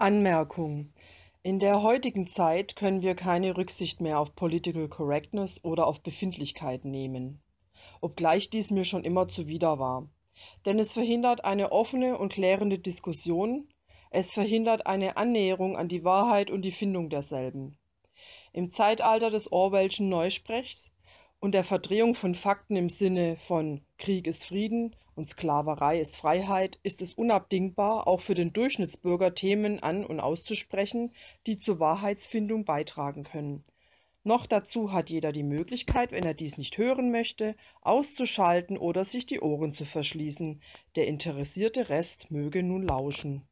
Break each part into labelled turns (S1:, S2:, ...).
S1: Anmerkung: In der heutigen Zeit können wir keine Rücksicht mehr auf Political Correctness oder auf Befindlichkeit nehmen, obgleich dies mir schon immer zuwider war. Denn es verhindert eine offene und klärende Diskussion, es verhindert eine Annäherung an die Wahrheit und die Findung derselben. Im Zeitalter des Orwellschen Neusprechs und der Verdrehung von Fakten im Sinne von Krieg ist Frieden und Sklaverei ist Freiheit, ist es unabdingbar, auch für den Durchschnittsbürger Themen an und auszusprechen, die zur Wahrheitsfindung beitragen können. Noch dazu hat jeder die Möglichkeit, wenn er dies nicht hören möchte, auszuschalten oder sich die Ohren zu verschließen. Der interessierte Rest möge nun lauschen.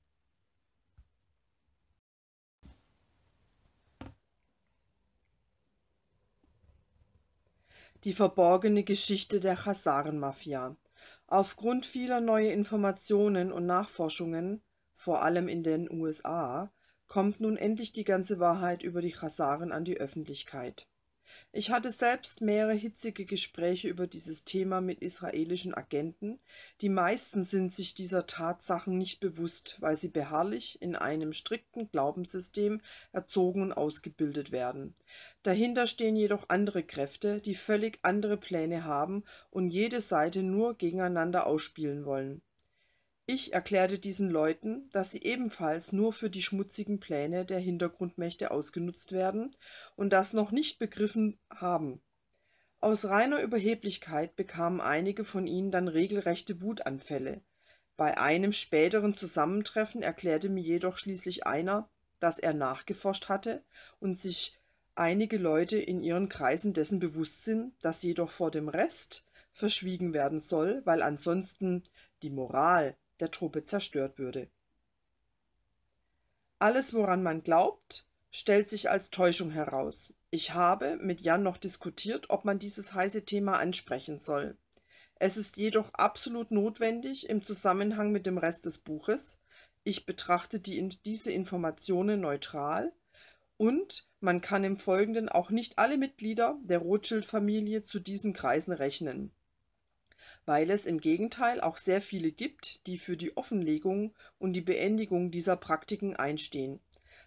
S1: Die verborgene Geschichte der Chazaren-Mafia Aufgrund vieler neuer Informationen und Nachforschungen, vor allem in den USA, kommt nun endlich die ganze Wahrheit über die Chasaren an die Öffentlichkeit ich hatte selbst mehrere hitzige Gespräche über dieses Thema mit israelischen Agenten, die meisten sind sich dieser Tatsachen nicht bewusst, weil sie beharrlich in einem strikten Glaubenssystem erzogen und ausgebildet werden. Dahinter stehen jedoch andere Kräfte, die völlig andere Pläne haben und jede Seite nur gegeneinander ausspielen wollen. Ich erklärte diesen Leuten, dass sie ebenfalls nur für die schmutzigen Pläne der Hintergrundmächte ausgenutzt werden und das noch nicht begriffen haben. Aus reiner Überheblichkeit bekamen einige von ihnen dann regelrechte Wutanfälle. Bei einem späteren Zusammentreffen erklärte mir jedoch schließlich einer, dass er nachgeforscht hatte und sich einige Leute in ihren Kreisen dessen bewusst sind, dass jedoch vor dem Rest verschwiegen werden soll, weil ansonsten die Moral der Truppe zerstört würde. Alles, woran man glaubt, stellt sich als Täuschung heraus. Ich habe mit Jan noch diskutiert, ob man dieses heiße Thema ansprechen soll. Es ist jedoch absolut notwendig im Zusammenhang mit dem Rest des Buches. Ich betrachte die, diese Informationen neutral und man kann im Folgenden auch nicht alle Mitglieder der Rothschild-Familie zu diesen Kreisen rechnen weil es im gegenteil auch sehr viele gibt die für die offenlegung und die beendigung dieser praktiken einstehen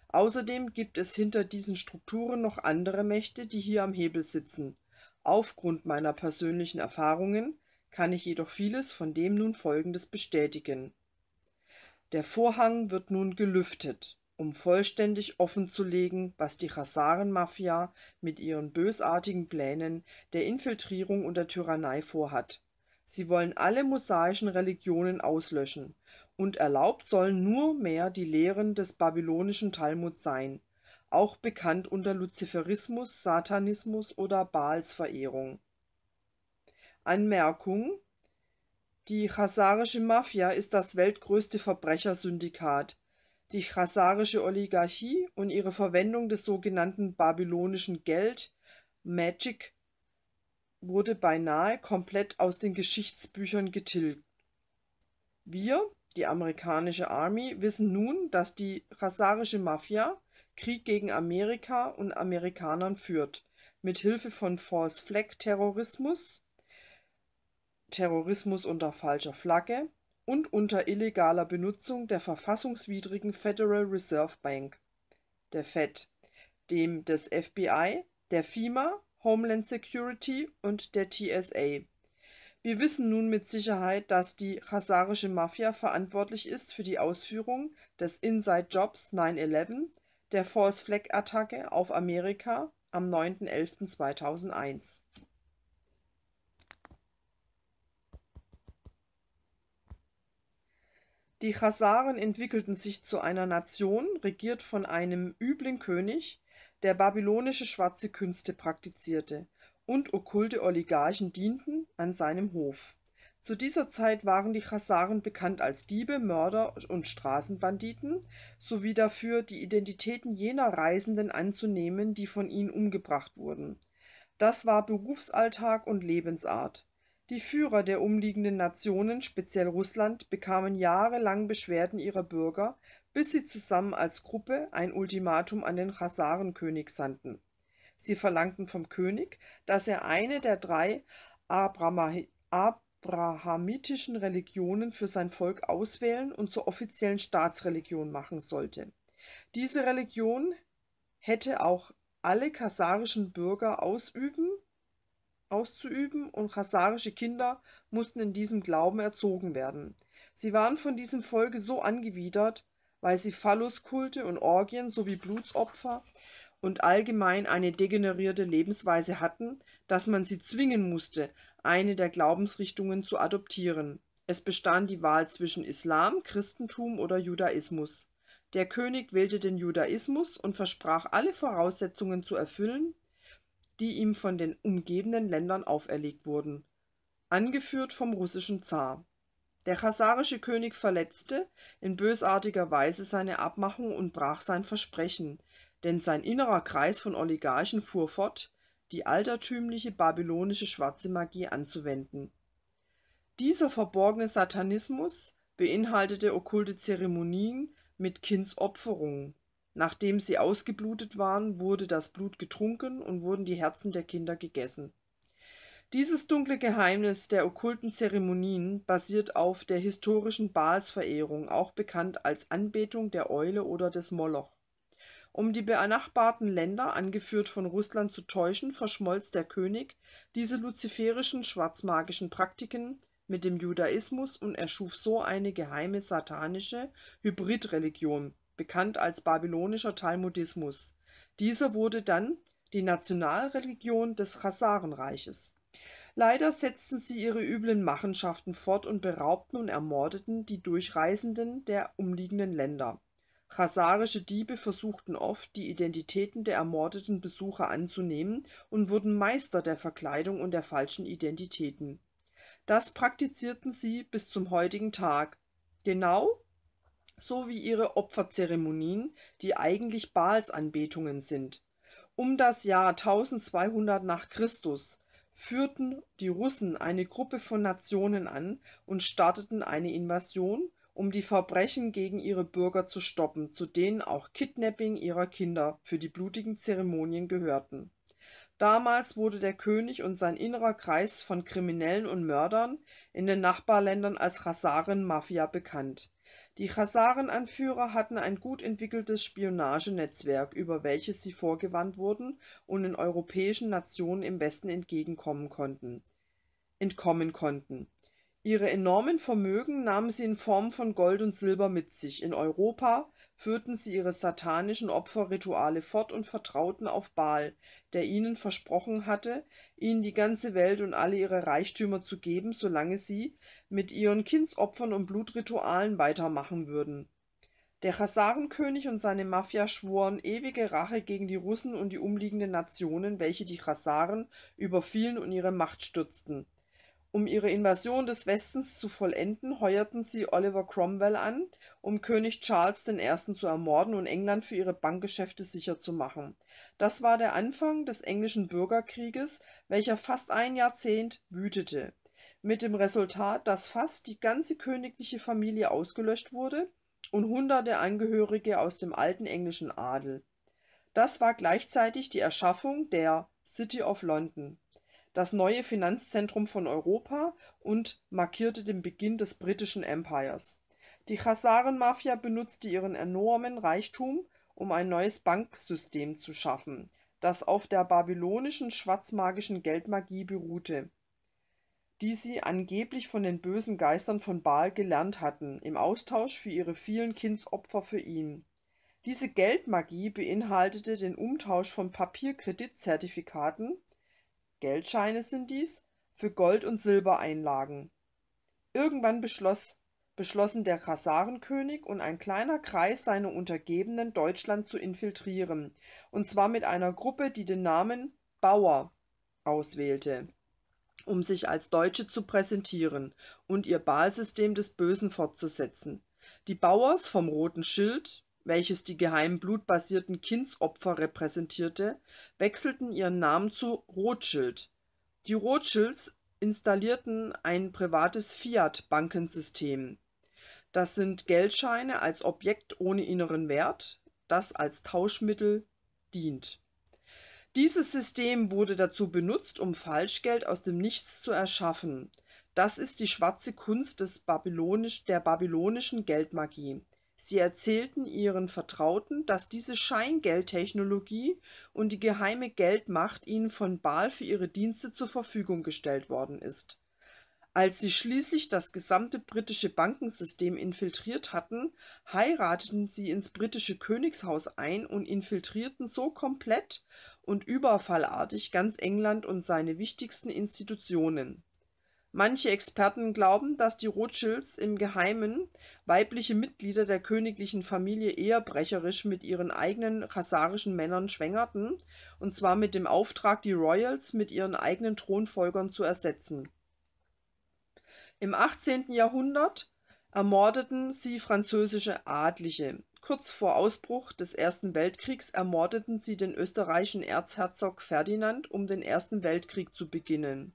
S1: außerdem gibt es hinter diesen strukturen noch andere mächte die hier am hebel sitzen Aufgrund meiner persönlichen erfahrungen kann ich jedoch vieles von dem nun Folgendes bestätigen der vorhang wird nun gelüftet um vollständig offenzulegen was die chasarenmafia mit ihren bösartigen plänen der infiltrierung und der tyrannei vorhat Sie wollen alle mosaischen Religionen auslöschen, und erlaubt sollen nur mehr die Lehren des babylonischen Talmud sein, auch bekannt unter Luziferismus, Satanismus oder Baalsverehrung. Anmerkung: Die chasarische Mafia ist das weltgrößte Verbrechersyndikat. Die chasarische Oligarchie und ihre Verwendung des sogenannten babylonischen Geld (Magic wurde beinahe komplett aus den Geschichtsbüchern getilgt. Wir, die amerikanische Army, wissen nun, dass die chasarische Mafia Krieg gegen Amerika und Amerikanern führt, mit Hilfe von False-Flag-Terrorismus, Terrorismus unter falscher Flagge und unter illegaler Benutzung der verfassungswidrigen Federal Reserve Bank, der Fed, dem des FBI, der FIMA Homeland Security und der TSA. Wir wissen nun mit Sicherheit, dass die chasarische Mafia verantwortlich ist für die Ausführung des Inside Jobs 9-11, der False Flag Attacke auf Amerika am 9.11.2001. Die Chasaren entwickelten sich zu einer Nation, regiert von einem üblen König, der babylonische schwarze Künste praktizierte, und okkulte Oligarchen dienten an seinem Hof. Zu dieser Zeit waren die Chasaren bekannt als Diebe, Mörder und Straßenbanditen sowie dafür, die Identitäten jener Reisenden anzunehmen, die von ihnen umgebracht wurden. Das war Berufsalltag und Lebensart die Führer der umliegenden Nationen, speziell Russland, bekamen jahrelang Beschwerden ihrer Bürger, bis sie zusammen als Gruppe ein Ultimatum an den Chasarenkönig sandten. Sie verlangten vom König, dass er eine der drei abrahamitischen Religionen für sein Volk auswählen und zur offiziellen Staatsreligion machen sollte. Diese Religion hätte auch alle kasarischen Bürger ausüben auszuüben, und chasarische Kinder mussten in diesem Glauben erzogen werden. Sie waren von diesem Volke so angewidert, weil sie Phalluskulte und Orgien sowie Blutsopfer und allgemein eine degenerierte Lebensweise hatten, dass man sie zwingen musste, eine der Glaubensrichtungen zu adoptieren. Es bestand die Wahl zwischen Islam, Christentum oder Judaismus. Der König wählte den Judaismus und versprach alle Voraussetzungen zu erfüllen, die ihm von den umgebenden Ländern auferlegt wurden, angeführt vom russischen Zar. Der chasarische König verletzte in bösartiger Weise seine Abmachung und brach sein Versprechen, denn sein innerer Kreis von Oligarchen fuhr fort, die altertümliche babylonische schwarze Magie anzuwenden. Dieser verborgene Satanismus beinhaltete okkulte Zeremonien mit Kindsopferungen, Nachdem sie ausgeblutet waren, wurde das Blut getrunken und wurden die Herzen der Kinder gegessen. Dieses dunkle Geheimnis der okkulten Zeremonien basiert auf der historischen Baalsverehrung, auch bekannt als Anbetung der Eule oder des Moloch. Um die benachbarten Länder, angeführt von Russland, zu täuschen, verschmolz der König diese luziferischen schwarzmagischen Praktiken mit dem Judaismus und erschuf so eine geheime satanische Hybridreligion bekannt als babylonischer Talmudismus. Dieser wurde dann die Nationalreligion des Chasarenreiches. Leider setzten sie ihre üblen Machenschaften fort und beraubten und ermordeten die Durchreisenden der umliegenden Länder. Chasarische Diebe versuchten oft, die Identitäten der ermordeten Besucher anzunehmen und wurden Meister der Verkleidung und der falschen Identitäten. Das praktizierten sie bis zum heutigen Tag. Genau sowie ihre Opferzeremonien, die eigentlich Baalsanbetungen sind. Um das Jahr 1200 nach Christus führten die Russen eine Gruppe von Nationen an und starteten eine Invasion, um die Verbrechen gegen ihre Bürger zu stoppen, zu denen auch Kidnapping ihrer Kinder für die blutigen Zeremonien gehörten. Damals wurde der König und sein innerer Kreis von Kriminellen und Mördern in den Nachbarländern als Chazaren-Mafia bekannt die Chasarenanführer hatten ein gut entwickeltes Spionagenetzwerk, über welches sie vorgewandt wurden und den europäischen Nationen im Westen entkommen konnten. Ihre enormen Vermögen nahmen sie in Form von Gold und Silber mit sich, in Europa führten sie ihre satanischen Opferrituale fort und vertrauten auf Baal, der ihnen versprochen hatte, ihnen die ganze Welt und alle ihre Reichtümer zu geben, solange sie mit ihren Kindsopfern und Blutritualen weitermachen würden. Der Chasarenkönig und seine Mafia schworen ewige Rache gegen die Russen und die umliegenden Nationen, welche die Chasaren überfielen und ihre Macht stürzten um ihre Invasion des Westens zu vollenden, heuerten sie Oliver Cromwell an, um König Charles I. zu ermorden und England für ihre Bankgeschäfte sicher zu machen. Das war der Anfang des englischen Bürgerkrieges, welcher fast ein Jahrzehnt wütete. Mit dem Resultat, dass fast die ganze königliche Familie ausgelöscht wurde und hunderte Angehörige aus dem alten englischen Adel. Das war gleichzeitig die Erschaffung der City of London das neue Finanzzentrum von Europa und markierte den Beginn des britischen Empires. Die Chasarenmafia benutzte ihren enormen Reichtum, um ein neues Banksystem zu schaffen, das auf der babylonischen schwarzmagischen Geldmagie beruhte, die sie angeblich von den bösen Geistern von Baal gelernt hatten, im Austausch für ihre vielen Kindsopfer für ihn. Diese Geldmagie beinhaltete den Umtausch von Papierkreditzertifikaten Geldscheine sind dies für Gold- und Silbereinlagen. Irgendwann beschlossen der Chasarenkönig und ein kleiner Kreis seine Untergebenen Deutschland zu infiltrieren, und zwar mit einer Gruppe, die den Namen Bauer auswählte, um sich als Deutsche zu präsentieren und ihr Wahlsystem des Bösen fortzusetzen. Die Bauers vom Roten Schild welches die geheimen-blutbasierten Kindsopfer repräsentierte, wechselten ihren Namen zu Rothschild. Die Rothschilds installierten ein privates Fiat-Bankensystem. Das sind Geldscheine als Objekt ohne inneren Wert, das als Tauschmittel dient. Dieses System wurde dazu benutzt, um Falschgeld aus dem Nichts zu erschaffen. Das ist die schwarze Kunst des Babylonisch, der babylonischen Geldmagie Sie erzählten ihren Vertrauten, dass diese Scheingeldtechnologie und die geheime Geldmacht ihnen von Baal für ihre Dienste zur Verfügung gestellt worden ist. Als sie schließlich das gesamte britische Bankensystem infiltriert hatten, heirateten sie ins britische Königshaus ein und infiltrierten so komplett und überfallartig ganz England und seine wichtigsten Institutionen Manche Experten glauben, dass die Rothschilds im Geheimen weibliche Mitglieder der königlichen Familie eher brecherisch mit ihren eigenen kasarischen Männern schwängerten, und zwar mit dem Auftrag, die Royals mit ihren eigenen Thronfolgern zu ersetzen. Im 18. Jahrhundert ermordeten sie französische Adlige. Kurz vor Ausbruch des Ersten Weltkriegs ermordeten sie den österreichischen Erzherzog Ferdinand, um den Ersten Weltkrieg zu beginnen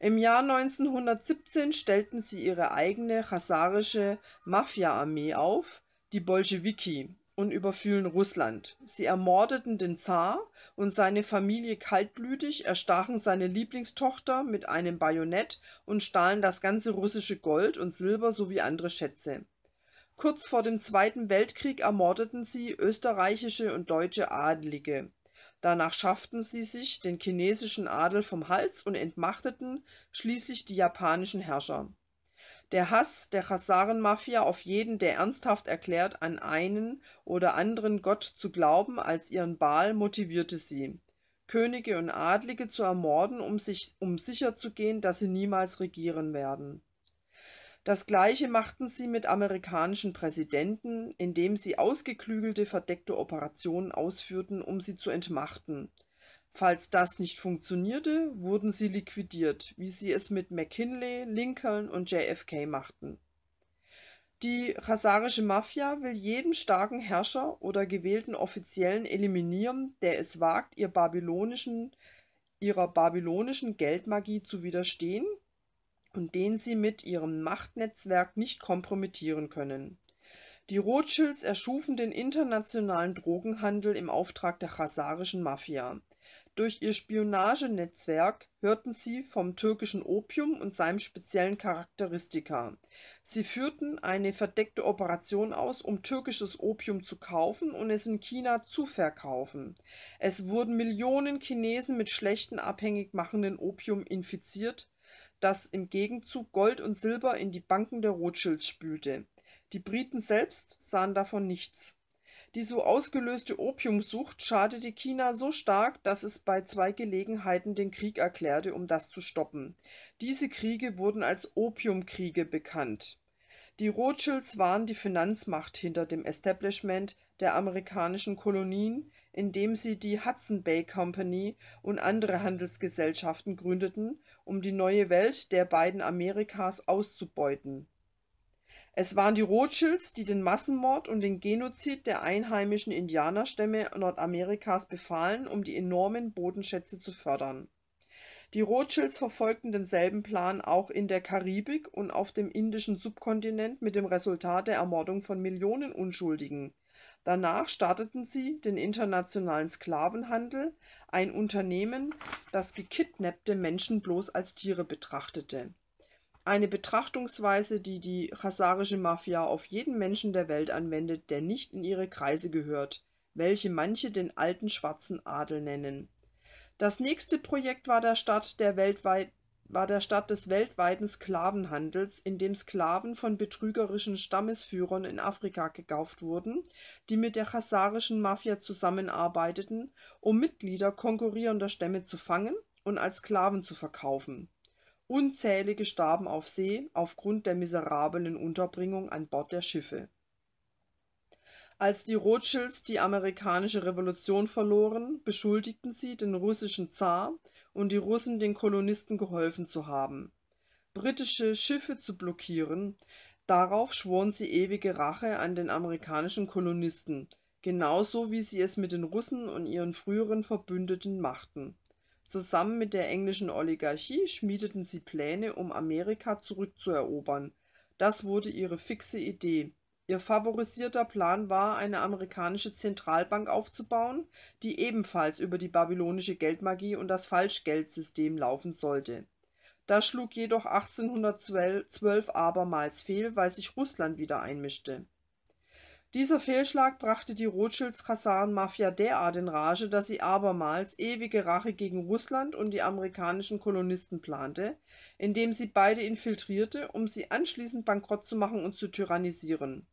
S1: im Jahr 1917 stellten sie ihre eigene chasarische Mafia-Armee auf, die Bolschewiki, und überfielen Russland. Sie ermordeten den Zar und seine Familie kaltblütig, erstachen seine Lieblingstochter mit einem Bajonett und stahlen das ganze russische Gold und Silber sowie andere Schätze. Kurz vor dem Zweiten Weltkrieg ermordeten sie österreichische und deutsche Adlige Danach schafften sie sich den chinesischen Adel vom Hals und entmachteten schließlich die japanischen Herrscher. Der Hass der chazaren auf jeden, der ernsthaft erklärt, an einen oder anderen Gott zu glauben als ihren Baal, motivierte sie, Könige und Adlige zu ermorden, um sicherzugehen, dass sie niemals regieren werden das Gleiche machten sie mit amerikanischen Präsidenten, indem sie ausgeklügelte verdeckte Operationen ausführten, um sie zu entmachten. Falls das nicht funktionierte, wurden sie liquidiert, wie sie es mit McKinley, Lincoln und JFK machten. Die chasarische Mafia will jeden starken Herrscher oder gewählten Offiziellen eliminieren, der es wagt, ihr babylonischen, ihrer babylonischen Geldmagie zu widerstehen, und den sie mit ihrem Machtnetzwerk nicht kompromittieren können. Die Rothschilds erschufen den internationalen Drogenhandel im Auftrag der chasarischen Mafia. Durch ihr Spionagenetzwerk hörten sie vom türkischen Opium und seinem speziellen Charakteristika. Sie führten eine verdeckte Operation aus, um türkisches Opium zu kaufen und es in China zu verkaufen. Es wurden Millionen Chinesen mit schlechten abhängig machenden Opium infiziert, das im Gegenzug Gold und Silber in die Banken der Rothschilds spülte. Die Briten selbst sahen davon nichts. Die so ausgelöste Opiumsucht schadete China so stark, dass es bei zwei Gelegenheiten den Krieg erklärte, um das zu stoppen. Diese Kriege wurden als Opiumkriege bekannt die Rothschilds waren die Finanzmacht hinter dem Establishment der amerikanischen Kolonien, indem sie die Hudson Bay Company und andere Handelsgesellschaften gründeten, um die Neue Welt der beiden Amerikas auszubeuten. Es waren die Rothschilds, die den Massenmord und den Genozid der einheimischen Indianerstämme Nordamerikas befahlen, um die enormen Bodenschätze zu fördern die Rothschilds verfolgten denselben Plan auch in der Karibik und auf dem indischen Subkontinent mit dem Resultat der Ermordung von Millionen Unschuldigen. Danach starteten sie den internationalen Sklavenhandel, ein Unternehmen, das gekidnappte Menschen bloß als Tiere betrachtete. Eine Betrachtungsweise, die die chasarische Mafia auf jeden Menschen der Welt anwendet, der nicht in ihre Kreise gehört, welche manche den alten schwarzen Adel nennen das nächste Projekt war der Start der weltweit war der Start des weltweiten Sklavenhandels, in dem Sklaven von betrügerischen Stammesführern in Afrika gekauft wurden, die mit der chasarischen Mafia zusammenarbeiteten, um Mitglieder konkurrierender Stämme zu fangen und als Sklaven zu verkaufen. Unzählige starben auf See aufgrund der miserablen Unterbringung an Bord der Schiffe als die Rothschilds die amerikanische Revolution verloren, beschuldigten sie den russischen Zar und die Russen den Kolonisten geholfen zu haben, britische Schiffe zu blockieren, darauf schworen sie ewige Rache an den amerikanischen Kolonisten, genauso wie sie es mit den Russen und ihren früheren Verbündeten machten. Zusammen mit der englischen Oligarchie schmiedeten sie Pläne, um Amerika zurückzuerobern. Das wurde ihre fixe Idee Ihr favorisierter Plan war, eine amerikanische Zentralbank aufzubauen, die ebenfalls über die babylonische Geldmagie und das Falschgeldsystem laufen sollte. Das schlug jedoch 1812 abermals fehl, weil sich Russland wieder einmischte. Dieser Fehlschlag brachte die Rothschilds-Kasan-Mafia derart in Rage, dass sie abermals ewige Rache gegen Russland und die amerikanischen Kolonisten plante, indem sie beide infiltrierte, um sie anschließend bankrott zu machen und zu tyrannisieren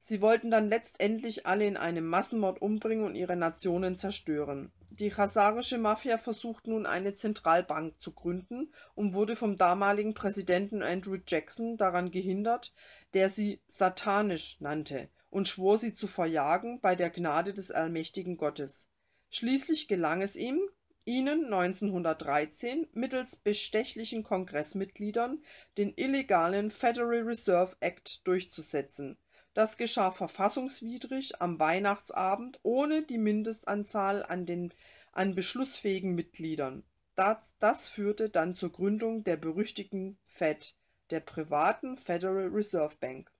S1: Sie wollten dann letztendlich alle in einem Massenmord umbringen und ihre Nationen zerstören. Die chasarische Mafia versucht nun eine Zentralbank zu gründen und wurde vom damaligen Präsidenten Andrew Jackson daran gehindert, der sie satanisch nannte und schwor sie zu verjagen bei der Gnade des allmächtigen Gottes. Schließlich gelang es ihm, ihnen 1913 mittels bestechlichen Kongressmitgliedern den illegalen Federal Reserve Act durchzusetzen das geschah verfassungswidrig am Weihnachtsabend ohne die Mindestanzahl an den an beschlussfähigen Mitgliedern. Das, das führte dann zur Gründung der berüchtigten Fed, der privaten Federal Reserve Bank.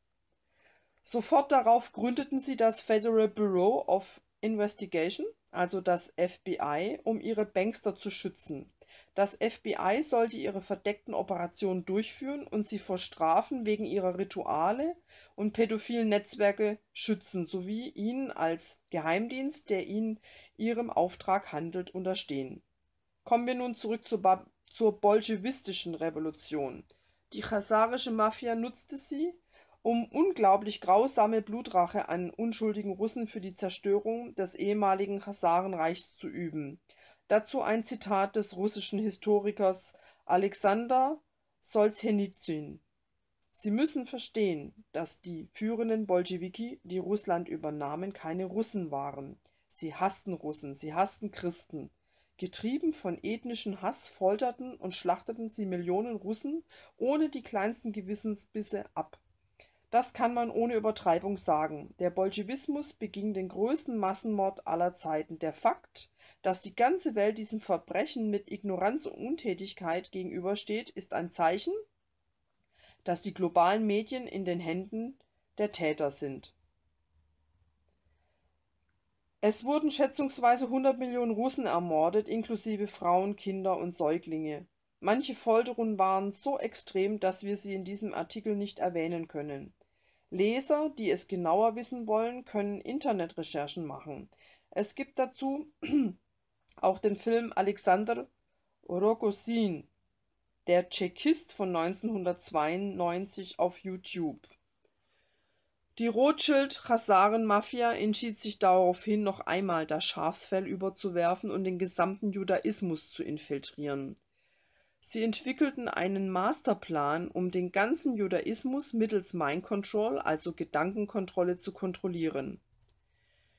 S1: Sofort darauf gründeten sie das Federal Bureau of Investigation, also das FBI, um ihre Bankster zu schützen das FBI sollte ihre verdeckten Operationen durchführen und sie vor Strafen wegen ihrer Rituale und pädophilen Netzwerke schützen sowie ihnen als Geheimdienst, der in ihrem Auftrag handelt, unterstehen. Kommen wir nun zurück zur, ba zur bolschewistischen Revolution. Die chasarische Mafia nutzte sie, um unglaublich grausame Blutrache an unschuldigen Russen für die Zerstörung des ehemaligen Chasarenreichs zu üben Dazu ein Zitat des russischen Historikers Alexander Solzhenitsyn. Sie müssen verstehen, dass die führenden Bolschewiki, die Russland übernahmen, keine Russen waren. Sie hassten Russen, sie hassten Christen. Getrieben von ethnischem Hass folterten und schlachteten sie Millionen Russen ohne die kleinsten Gewissensbisse ab das kann man ohne Übertreibung sagen. Der Bolschewismus beging den größten Massenmord aller Zeiten. Der Fakt, dass die ganze Welt diesem Verbrechen mit Ignoranz und Untätigkeit gegenübersteht, ist ein Zeichen, dass die globalen Medien in den Händen der Täter sind. Es wurden schätzungsweise 100 Millionen Russen ermordet, inklusive Frauen, Kinder und Säuglinge. Manche Folterungen waren so extrem, dass wir sie in diesem Artikel nicht erwähnen können. Leser, die es genauer wissen wollen, können Internetrecherchen machen. Es gibt dazu auch den Film Alexander Rogozin, der Tschechist von 1992 auf YouTube. Die rothschild hasaren mafia entschied sich daraufhin noch einmal das Schafsfell überzuwerfen und den gesamten Judaismus zu infiltrieren Sie entwickelten einen Masterplan, um den ganzen Judaismus mittels Mind Control, also Gedankenkontrolle zu kontrollieren.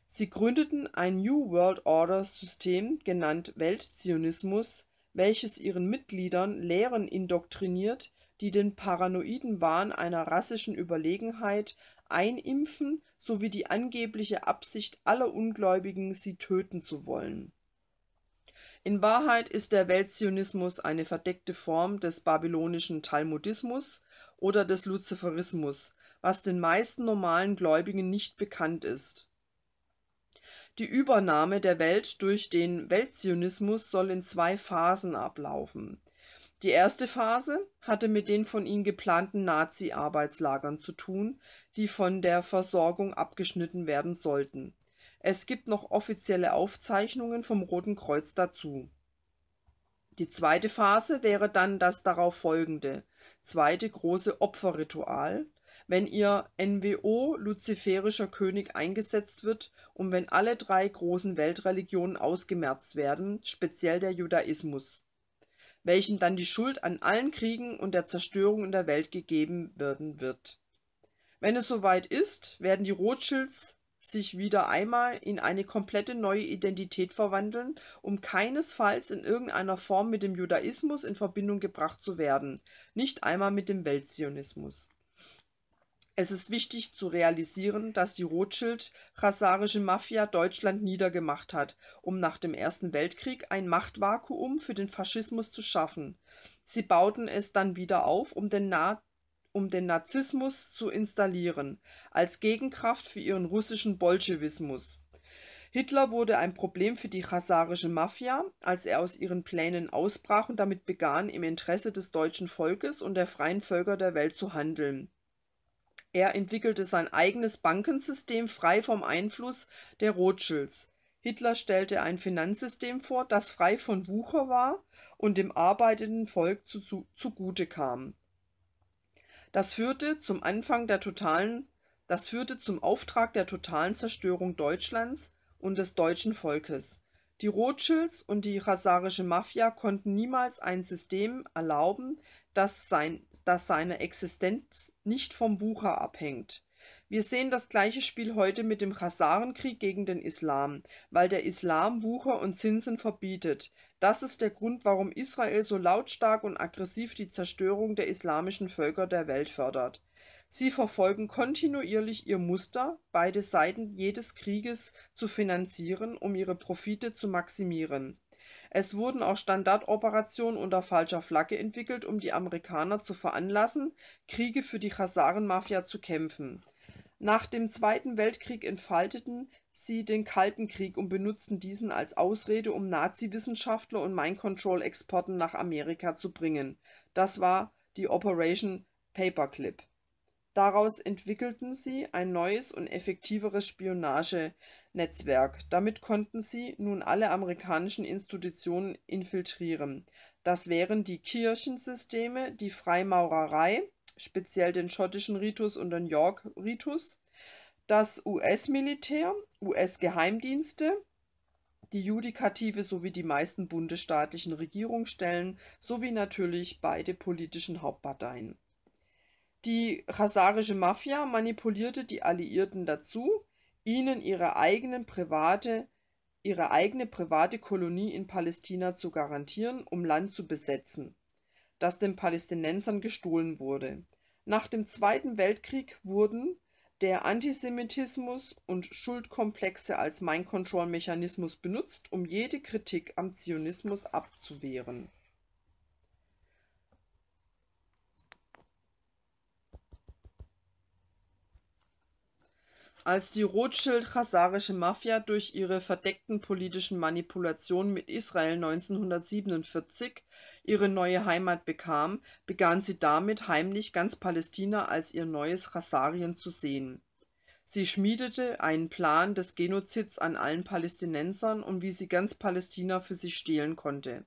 S1: Sie gründeten ein New World Order-System, genannt Weltzionismus, welches ihren Mitgliedern Lehren indoktriniert, die den paranoiden Wahn einer rassischen Überlegenheit einimpfen sowie die angebliche Absicht aller Ungläubigen, sie töten zu wollen in Wahrheit ist der Weltzionismus eine verdeckte Form des babylonischen Talmudismus oder des Luziferismus, was den meisten normalen Gläubigen nicht bekannt ist. Die Übernahme der Welt durch den Weltzionismus soll in zwei Phasen ablaufen. Die erste Phase hatte mit den von ihnen geplanten Nazi-Arbeitslagern zu tun, die von der Versorgung abgeschnitten werden sollten es gibt noch offizielle Aufzeichnungen vom Roten Kreuz dazu. Die zweite Phase wäre dann das darauf folgende, zweite große Opferritual, wenn ihr NWO luziferischer König eingesetzt wird und wenn alle drei großen Weltreligionen ausgemerzt werden, speziell der Judaismus, welchen dann die Schuld an allen Kriegen und der Zerstörung in der Welt gegeben werden wird. Wenn es soweit ist, werden die Rothschilds sich wieder einmal in eine komplette neue Identität verwandeln, um keinesfalls in irgendeiner Form mit dem Judaismus in Verbindung gebracht zu werden, nicht einmal mit dem Weltzionismus. Es ist wichtig zu realisieren, dass die Rothschild-chassarische Mafia Deutschland niedergemacht hat, um nach dem Ersten Weltkrieg ein Machtvakuum für den Faschismus zu schaffen. Sie bauten es dann wieder auf, um den Na um den Nazismus zu installieren, als Gegenkraft für ihren russischen Bolschewismus. Hitler wurde ein Problem für die chasarische Mafia, als er aus ihren Plänen ausbrach und damit begann, im Interesse des deutschen Volkes und der freien Völker der Welt zu handeln. Er entwickelte sein eigenes Bankensystem frei vom Einfluss der Rothschilds. Hitler stellte ein Finanzsystem vor, das frei von Wucher war und dem arbeitenden Volk zu, zu, zugute kam das führte zum Anfang der totalen das führte zum Auftrag der totalen Zerstörung Deutschlands und des deutschen Volkes. Die Rothschilds und die chasarische Mafia konnten niemals ein System erlauben, das, sein, das seine Existenz nicht vom Wucher abhängt wir sehen das gleiche Spiel heute mit dem Chasarenkrieg gegen den Islam, weil der Islam Wucher und Zinsen verbietet. Das ist der Grund, warum Israel so lautstark und aggressiv die Zerstörung der islamischen Völker der Welt fördert. Sie verfolgen kontinuierlich ihr Muster, beide Seiten jedes Krieges zu finanzieren, um ihre Profite zu maximieren. Es wurden auch Standardoperationen unter falscher Flagge entwickelt, um die Amerikaner zu veranlassen, Kriege für die chasaren zu kämpfen nach dem Zweiten Weltkrieg entfalteten sie den Kalten Krieg und benutzten diesen als Ausrede, um Nazi-Wissenschaftler und mind control exporten nach Amerika zu bringen. Das war die Operation Paperclip. Daraus entwickelten sie ein neues und effektiveres Spionagenetzwerk. Damit konnten sie nun alle amerikanischen Institutionen infiltrieren. Das wären die Kirchensysteme, die Freimaurerei speziell den schottischen Ritus und den York-Ritus, das US-Militär, US-Geheimdienste, die Judikative sowie die meisten bundesstaatlichen Regierungsstellen sowie natürlich beide politischen Hauptparteien. Die chasarische Mafia manipulierte die Alliierten dazu, ihnen ihre, eigenen private, ihre eigene private Kolonie in Palästina zu garantieren, um Land zu besetzen das den Palästinensern gestohlen wurde. Nach dem Zweiten Weltkrieg wurden der Antisemitismus und Schuldkomplexe als Mind-Control-Mechanismus benutzt, um jede Kritik am Zionismus abzuwehren Als die Rothschild-Chasarische Mafia durch ihre verdeckten politischen Manipulationen mit Israel 1947 ihre neue Heimat bekam, begann sie damit, heimlich ganz Palästina als ihr neues Chasarien zu sehen. Sie schmiedete einen Plan des Genozids an allen Palästinensern und wie sie ganz Palästina für sich stehlen konnte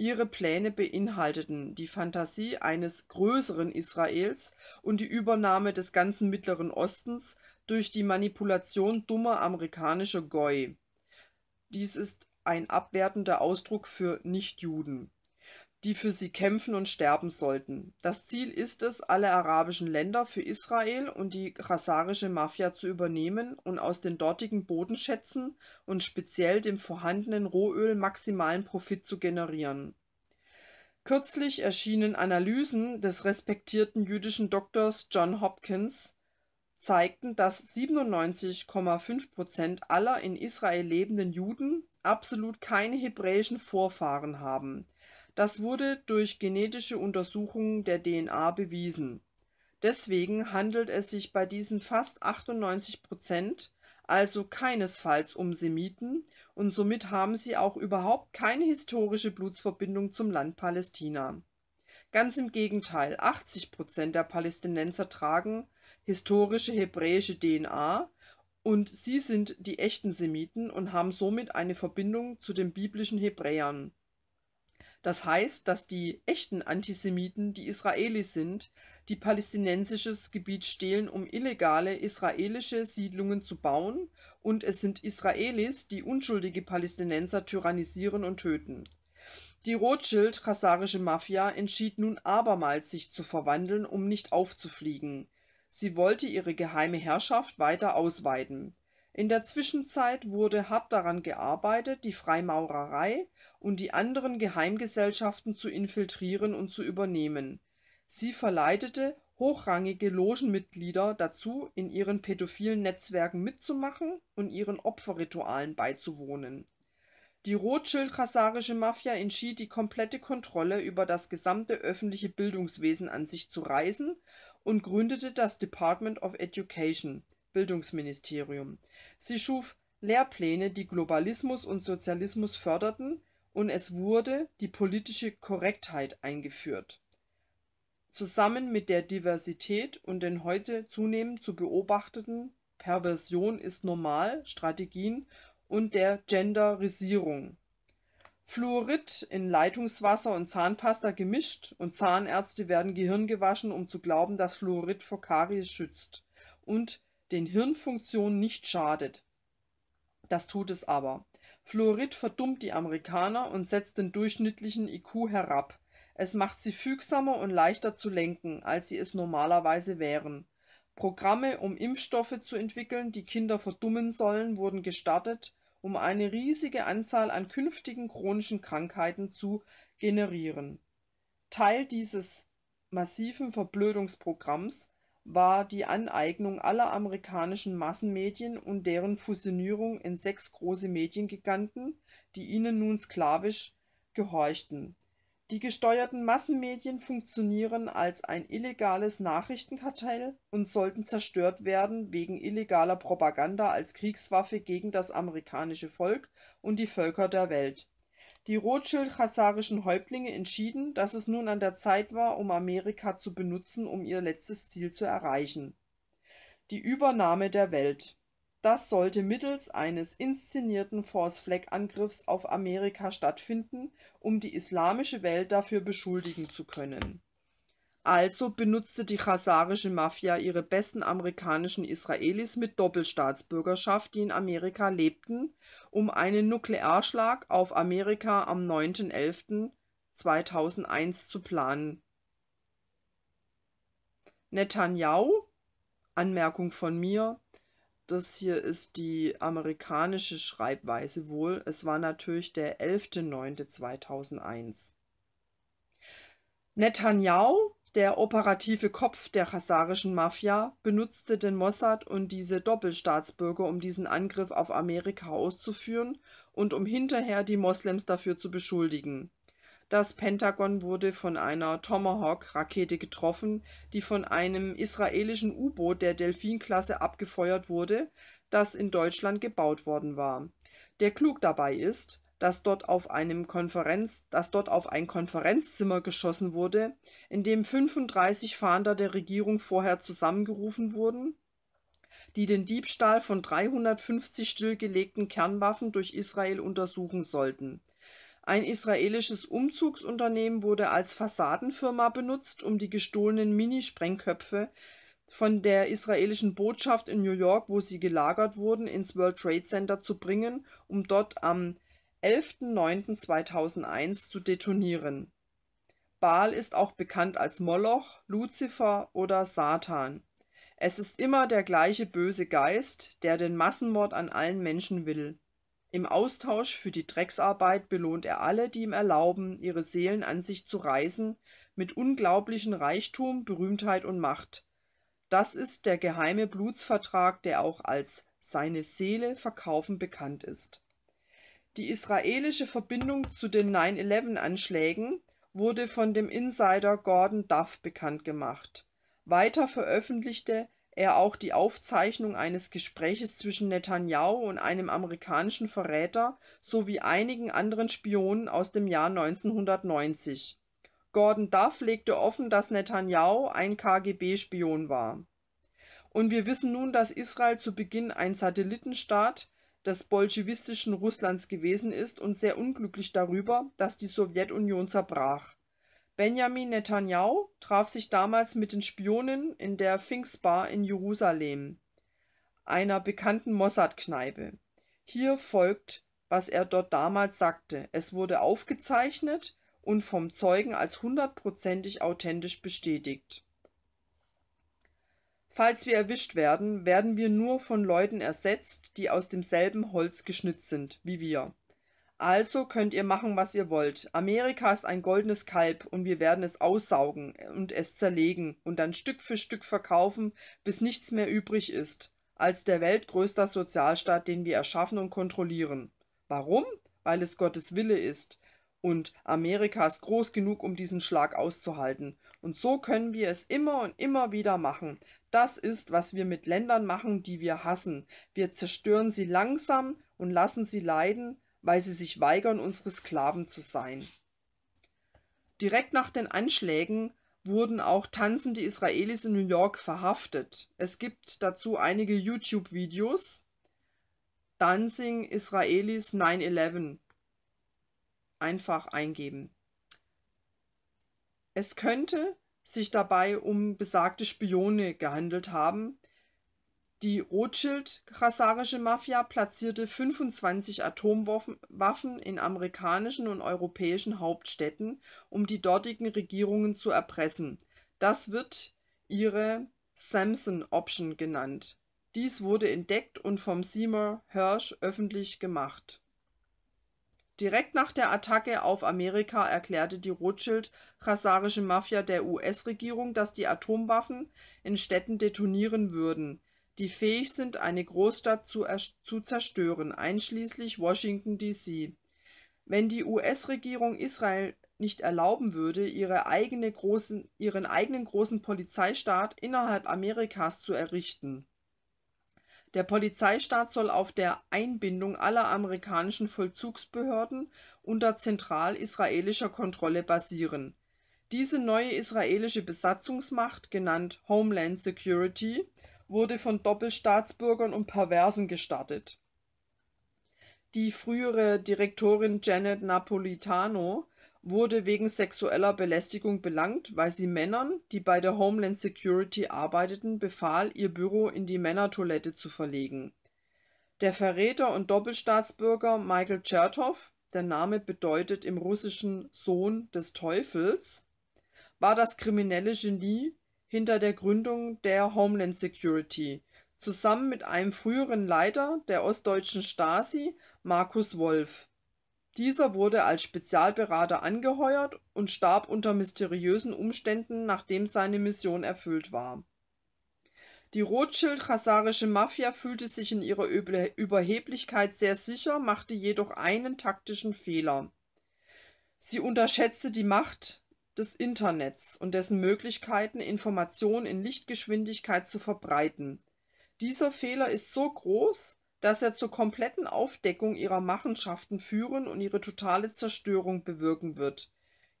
S1: Ihre Pläne beinhalteten die Fantasie eines „größeren Israels“ und die Übernahme des ganzen Mittleren Ostens durch die Manipulation dummer amerikanischer Goi. Dies ist ein abwertender Ausdruck für Nichtjuden die für sie kämpfen und sterben sollten. Das Ziel ist es, alle arabischen Länder für Israel und die chasarische Mafia zu übernehmen und aus den dortigen Bodenschätzen und speziell dem vorhandenen Rohöl maximalen Profit zu generieren. Kürzlich erschienen Analysen des respektierten jüdischen Doktors John Hopkins zeigten, dass 97,5 Prozent aller in Israel lebenden Juden absolut keine hebräischen Vorfahren haben das wurde durch genetische Untersuchungen der DNA bewiesen. Deswegen handelt es sich bei diesen fast 98 Prozent also keinesfalls um Semiten und somit haben sie auch überhaupt keine historische Blutsverbindung zum Land Palästina. Ganz im Gegenteil, 80 Prozent der Palästinenser tragen historische hebräische DNA und sie sind die echten Semiten und haben somit eine Verbindung zu den biblischen Hebräern das heißt, dass die echten Antisemiten die Israelis sind, die palästinensisches Gebiet stehlen, um illegale israelische Siedlungen zu bauen, und es sind Israelis, die unschuldige Palästinenser tyrannisieren und töten. Die Rothschild-chassarische Mafia entschied nun abermals, sich zu verwandeln, um nicht aufzufliegen. Sie wollte ihre geheime Herrschaft weiter ausweiten in der Zwischenzeit wurde hart daran gearbeitet, die Freimaurerei und die anderen Geheimgesellschaften zu infiltrieren und zu übernehmen. Sie verleitete hochrangige Logenmitglieder dazu, in ihren pädophilen Netzwerken mitzumachen und ihren Opferritualen beizuwohnen. Die rothschild kasarische Mafia entschied, die komplette Kontrolle über das gesamte öffentliche Bildungswesen an sich zu reißen und gründete das Department of Education Bildungsministerium. Sie schuf Lehrpläne, die Globalismus und Sozialismus förderten, und es wurde die politische Korrektheit eingeführt. Zusammen mit der Diversität und den heute zunehmend zu beobachteten Perversion ist normal Strategien und der Genderisierung. Fluorid in Leitungswasser und Zahnpasta gemischt und Zahnärzte werden Gehirn gewaschen, um zu glauben, dass Fluorid vor Karies schützt. Und den Hirnfunktionen nicht schadet. Das tut es aber. Fluorid verdummt die Amerikaner und setzt den durchschnittlichen IQ herab. Es macht sie fügsamer und leichter zu lenken, als sie es normalerweise wären. Programme, um Impfstoffe zu entwickeln, die Kinder verdummen sollen, wurden gestartet, um eine riesige Anzahl an künftigen chronischen Krankheiten zu generieren. Teil dieses massiven Verblödungsprogramms war die Aneignung aller amerikanischen Massenmedien und deren Fusionierung in sechs große Mediengiganten, die ihnen nun sklavisch gehorchten. Die gesteuerten Massenmedien funktionieren als ein illegales Nachrichtenkartell und sollten zerstört werden wegen illegaler Propaganda als Kriegswaffe gegen das amerikanische Volk und die Völker der Welt die Rothschild-chasarischen Häuptlinge entschieden, dass es nun an der Zeit war, um Amerika zu benutzen, um ihr letztes Ziel zu erreichen: die Übernahme der Welt. Das sollte mittels eines inszenierten Force-Flag-Angriffs auf Amerika stattfinden, um die islamische Welt dafür beschuldigen zu können also benutzte die chasarische Mafia ihre besten amerikanischen Israelis mit Doppelstaatsbürgerschaft, die in Amerika lebten, um einen Nuklearschlag auf Amerika am 9.11.2001 zu planen. Netanyahu, Anmerkung von mir. Das hier ist die amerikanische Schreibweise wohl. Es war natürlich der 11.09.2001. Netanyahu der operative Kopf der kasachischen Mafia benutzte den Mossad und diese Doppelstaatsbürger, um diesen Angriff auf Amerika auszuführen und um hinterher die Moslems dafür zu beschuldigen. Das Pentagon wurde von einer Tomahawk-Rakete getroffen, die von einem israelischen U-Boot der Delfin-Klasse abgefeuert wurde, das in Deutschland gebaut worden war. Der klug dabei ist dass dort auf einem Konferenz, dass dort auf ein Konferenzzimmer geschossen wurde, in dem 35 Fahnder der Regierung vorher zusammengerufen wurden, die den Diebstahl von 350 stillgelegten Kernwaffen durch Israel untersuchen sollten. Ein israelisches Umzugsunternehmen wurde als Fassadenfirma benutzt, um die gestohlenen Mini-Sprengköpfe von der israelischen Botschaft in New York, wo sie gelagert wurden, ins World Trade Center zu bringen, um dort am 11.09.2001 zu detonieren. Baal ist auch bekannt als Moloch, Luzifer oder Satan. Es ist immer der gleiche böse Geist, der den Massenmord an allen Menschen will. Im Austausch für die Drecksarbeit belohnt er alle, die ihm erlauben, ihre Seelen an sich zu reißen, mit unglaublichem Reichtum, Berühmtheit und Macht. Das ist der geheime Blutsvertrag, der auch als seine Seele verkaufen bekannt ist die israelische Verbindung zu den 9/11-Anschlägen wurde von dem Insider Gordon Duff bekannt gemacht. Weiter veröffentlichte er auch die Aufzeichnung eines Gespräches zwischen Netanjahu und einem amerikanischen Verräter sowie einigen anderen Spionen aus dem Jahr 1990. Gordon Duff legte offen, dass Netanjahu ein KGB-Spion war. Und wir wissen nun, dass Israel zu Beginn ein Satellitenstaat des bolschewistischen Russlands gewesen ist und sehr unglücklich darüber, dass die Sowjetunion zerbrach. Benjamin Netanyahu traf sich damals mit den Spionen in der Pfingstbar in Jerusalem, einer bekannten Mossad-Kneipe. Hier folgt, was er dort damals sagte. Es wurde aufgezeichnet und vom Zeugen als hundertprozentig authentisch bestätigt Falls wir erwischt werden, werden wir nur von Leuten ersetzt, die aus demselben Holz geschnitzt sind, wie wir. Also könnt ihr machen, was ihr wollt. Amerika ist ein goldenes Kalb und wir werden es aussaugen und es zerlegen und dann Stück für Stück verkaufen, bis nichts mehr übrig ist, als der weltgrößter Sozialstaat, den wir erschaffen und kontrollieren. Warum? Weil es Gottes Wille ist und amerika ist groß genug um diesen schlag auszuhalten und so können wir es immer und immer wieder machen das ist was wir mit ländern machen die wir hassen wir zerstören sie langsam und lassen sie leiden weil sie sich weigern unsere sklaven zu sein direkt nach den anschlägen wurden auch tanzende israelis in new york verhaftet es gibt dazu einige youtube videos dancing israelis 9-11 einfach eingeben. Es könnte sich dabei um besagte Spione gehandelt haben. Die Rothschild-Chassarische Mafia platzierte 25 Atomwaffen in amerikanischen und europäischen Hauptstädten, um die dortigen Regierungen zu erpressen. Das wird ihre Samson Option genannt. Dies wurde entdeckt und vom Seymour Hirsch öffentlich gemacht Direkt nach der Attacke auf Amerika erklärte die Rothschild-chasarische Mafia der US-Regierung, dass die Atomwaffen in Städten detonieren würden, die fähig sind, eine Großstadt zu zerstören, einschließlich Washington, D.C. Wenn die US-Regierung Israel nicht erlauben würde, ihren eigenen großen Polizeistaat innerhalb Amerikas zu errichten der Polizeistaat soll auf der „Einbindung aller amerikanischen Vollzugsbehörden unter zentral-israelischer Kontrolle basieren. Diese neue israelische Besatzungsmacht, genannt Homeland Security, wurde von Doppelstaatsbürgern und Perversen gestartet. “Die frühere Direktorin Janet Napolitano wurde wegen sexueller Belästigung belangt, weil sie Männern, die bei der Homeland Security arbeiteten, befahl, ihr Büro in die Männertoilette zu verlegen. Der Verräter und Doppelstaatsbürger Michael Tschertow der Name bedeutet im Russischen Sohn des Teufels, war das kriminelle Genie hinter der Gründung der Homeland Security, zusammen mit einem früheren Leiter der ostdeutschen Stasi, Markus Wolf dieser wurde als Spezialberater angeheuert und starb unter mysteriösen Umständen, nachdem seine Mission erfüllt war. Die Rothschild-Chasarische Mafia fühlte sich in ihrer Überheblichkeit sehr sicher, machte jedoch einen taktischen Fehler. Sie unterschätzte die Macht des Internets und dessen Möglichkeiten, Informationen in Lichtgeschwindigkeit zu verbreiten. Dieser Fehler ist so groß, dass er zur kompletten Aufdeckung ihrer Machenschaften führen und ihre totale Zerstörung bewirken wird,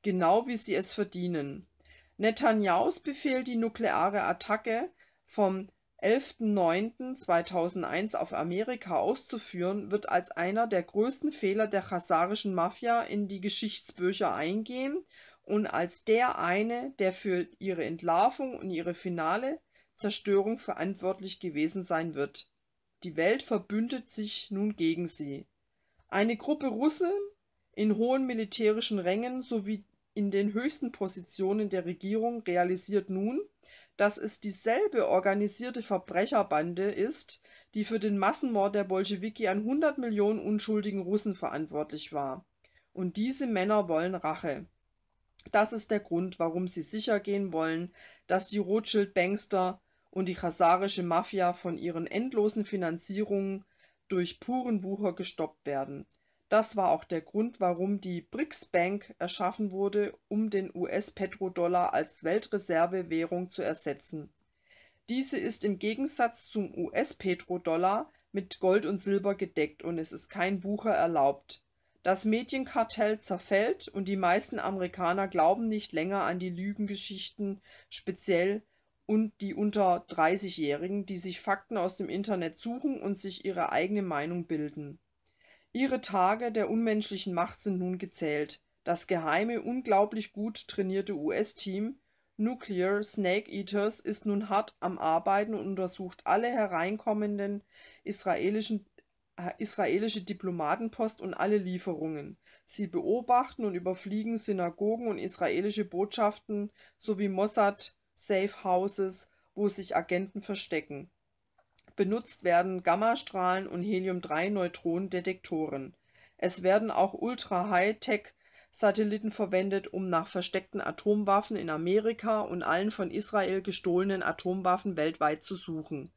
S1: genau wie sie es verdienen. Netanyahu's Befehl, die nukleare Attacke vom 11.09.2001 auf Amerika auszuführen, wird als einer der größten Fehler der chasarischen Mafia in die Geschichtsbücher eingehen und als der eine, der für ihre Entlarvung und ihre finale Zerstörung verantwortlich gewesen sein wird die welt verbündet sich nun gegen sie eine gruppe russen in hohen militärischen rängen sowie in den höchsten positionen der regierung realisiert nun dass es dieselbe organisierte verbrecherbande ist die für den massenmord der bolschewiki an 100 millionen unschuldigen russen verantwortlich war und diese männer wollen rache das ist der grund warum sie sichergehen wollen dass die rothschild-bankster und die kasarische Mafia von ihren endlosen Finanzierungen durch puren Wucher gestoppt werden. Das war auch der Grund, warum die BRICS Bank erschaffen wurde, um den US-Petrodollar als Weltreservewährung zu ersetzen. Diese ist im Gegensatz zum US-Petrodollar mit Gold und Silber gedeckt und es ist kein Wucher erlaubt. Das Medienkartell zerfällt und die meisten Amerikaner glauben nicht länger an die Lügengeschichten, speziell und die unter 30-Jährigen, die sich Fakten aus dem Internet suchen und sich ihre eigene Meinung bilden. Ihre Tage der unmenschlichen Macht sind nun gezählt. Das geheime, unglaublich gut trainierte US-Team Nuclear Snake Eaters ist nun hart am Arbeiten und untersucht alle hereinkommenden israelischen äh, israelische Diplomatenpost und alle Lieferungen. Sie beobachten und überfliegen Synagogen und israelische Botschaften sowie Mossad Safe Houses, wo sich Agenten verstecken. Benutzt werden Gammastrahlen und Helium-3-Neutronendetektoren. Es werden auch Ultra-High-Tech-Satelliten verwendet, um nach versteckten Atomwaffen in Amerika und allen von Israel gestohlenen Atomwaffen weltweit zu suchen.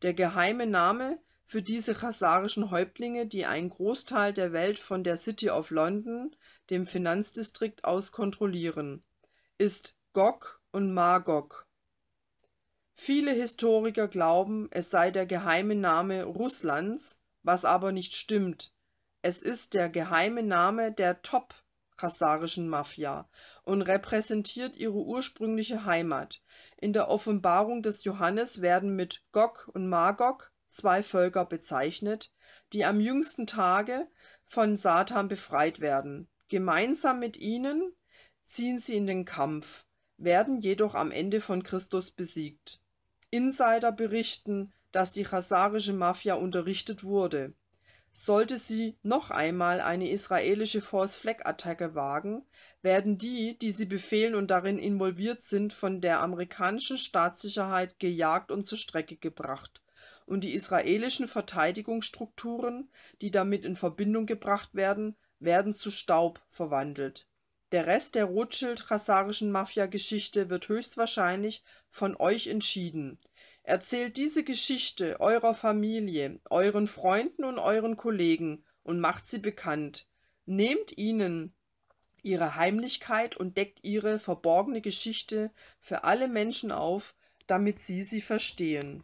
S1: Der geheime Name für diese chasarischen Häuptlinge, die einen Großteil der Welt von der City of London, dem Finanzdistrikt aus kontrollieren, ist GOG und Magog. Viele Historiker glauben, es sei der geheime Name Russlands, was aber nicht stimmt. Es ist der geheime Name der Top-kasarischen Mafia und repräsentiert ihre ursprüngliche Heimat. In der Offenbarung des Johannes werden mit Gog und Magog zwei Völker bezeichnet, die am jüngsten Tage von Satan befreit werden. Gemeinsam mit ihnen ziehen sie in den Kampf werden jedoch am Ende von Christus besiegt. Insider berichten, dass die chasarische Mafia unterrichtet wurde. Sollte sie noch einmal eine israelische force flag attacke wagen, werden die, die sie befehlen und darin involviert sind, von der amerikanischen Staatssicherheit gejagt und zur Strecke gebracht und die israelischen Verteidigungsstrukturen, die damit in Verbindung gebracht werden, werden zu Staub verwandelt der Rest der Rothschild-Chazarischen Mafia-Geschichte wird höchstwahrscheinlich von euch entschieden. Erzählt diese Geschichte eurer Familie, euren Freunden und euren Kollegen und macht sie bekannt. Nehmt ihnen ihre Heimlichkeit und deckt ihre verborgene Geschichte für alle Menschen auf, damit sie sie verstehen.